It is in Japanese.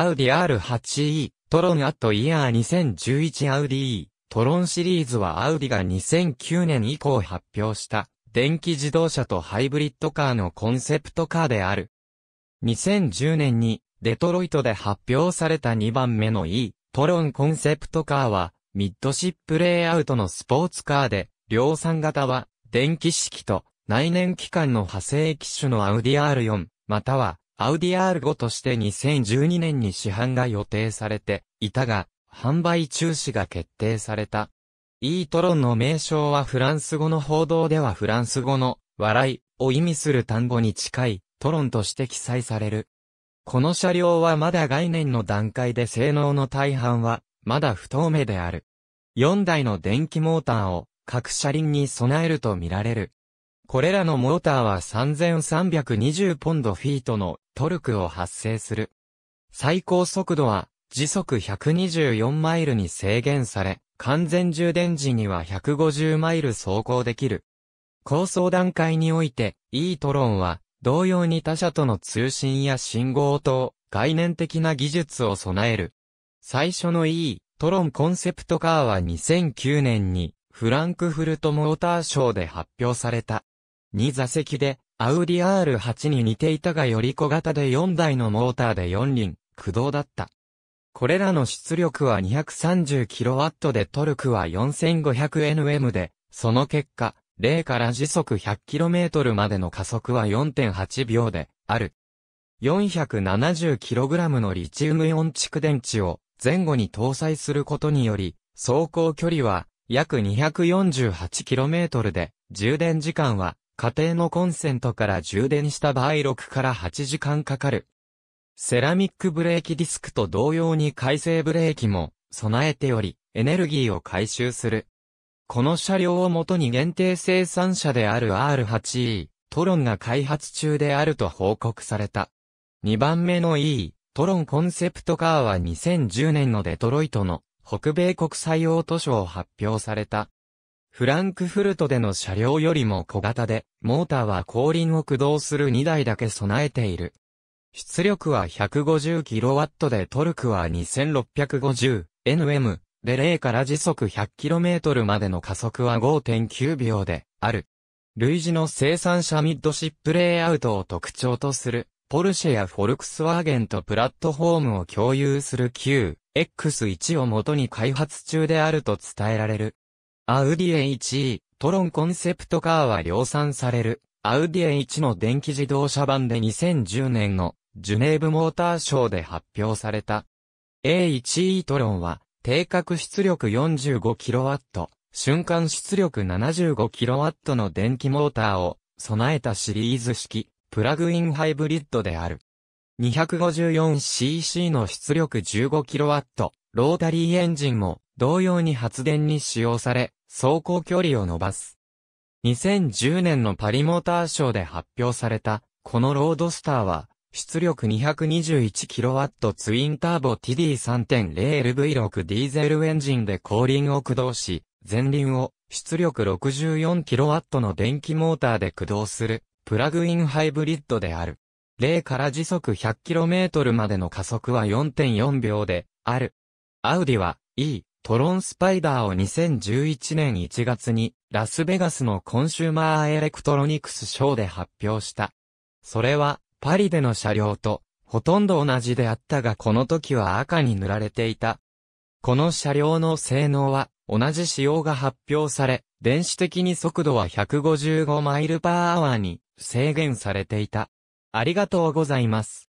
アウディ R8E、トロンアットイヤー2011アウディ E、トロンシリーズはアウディが2009年以降発表した電気自動車とハイブリッドカーのコンセプトカーである。2010年にデトロイトで発表された2番目の E、トロンコンセプトカーはミッドシップレイアウトのスポーツカーで量産型は電気式と内燃機関の派生機種のアウディ R4 またはアウディ R5 として2012年に市販が予定されていたが、販売中止が決定された。e トロンの名称はフランス語の報道ではフランス語の笑いを意味する単語に近いトロンとして記載される。この車両はまだ概念の段階で性能の大半はまだ不透明である。4台の電気モーターを各車輪に備えるとみられる。これらのモーターは3320ポンドフィートのトルクを発生する。最高速度は時速124マイルに制限され、完全充電時には150マイル走行できる。構想段階において、e トロンは、同様に他社との通信や信号等、概念的な技術を備える。最初の e トロンコンセプトカーは2009年に、フランクフルトモーターショーで発表された。2座席で、アウディ R8 に似ていたがより小型で4台のモーターで4輪、駆動だった。これらの出力は 230kW でトルクは 4500Nm で、その結果、0から時速 100km までの加速は4.8秒で、ある。470kg のリチウムイオン蓄電池を前後に搭載することにより、走行距離は約 248km で、充電時間は家庭のコンセントから充電した場合6から8時間かかる。セラミックブレーキディスクと同様に回生ブレーキも備えており、エネルギーを回収する。この車両をもとに限定生産車である R8E、トロンが開発中であると報告された。2番目の E、トロンコンセプトカーは2010年のデトロイトの北米国際オートショーを発表された。フランクフルトでの車両よりも小型で、モーターは後輪を駆動する2台だけ備えている。出力は 150kW でトルクは 2650Nm で0から時速 100km までの加速は5.9秒である。類似の生産者ミッドシップレイアウトを特徴とする、ポルシェやフォルクスワーゲンとプラットフォームを共有する Q、X1 を元に開発中であると伝えられる。アウディ h 1 e トロンコンセプトカーは量産される。アウディ H 1の電気自動車版で2010年のジュネーブモーターショーで発表された。A1E トロンは、定格出力 45kW、瞬間出力 75kW の電気モーターを備えたシリーズ式、プラグインハイブリッドである。254cc の出力 15kW、ロータリーエンジンも同様に発電に使用され、走行距離を伸ばす。2010年のパリモーターショーで発表された、このロードスターは、出力 221kW ツインターボ TD3.0LV6 ディーゼルエンジンで後輪を駆動し、前輪を出力 64kW の電気モーターで駆動するプラグインハイブリッドである。0から時速 100km までの加速は4.4秒である。アウディは E、トロンスパイダーを2011年1月にラスベガスのコンシューマーエレクトロニクスショーで発表した。それはパリでの車両とほとんど同じであったがこの時は赤に塗られていた。この車両の性能は同じ仕様が発表され、電子的に速度は155マイルパーアワーに制限されていた。ありがとうございます。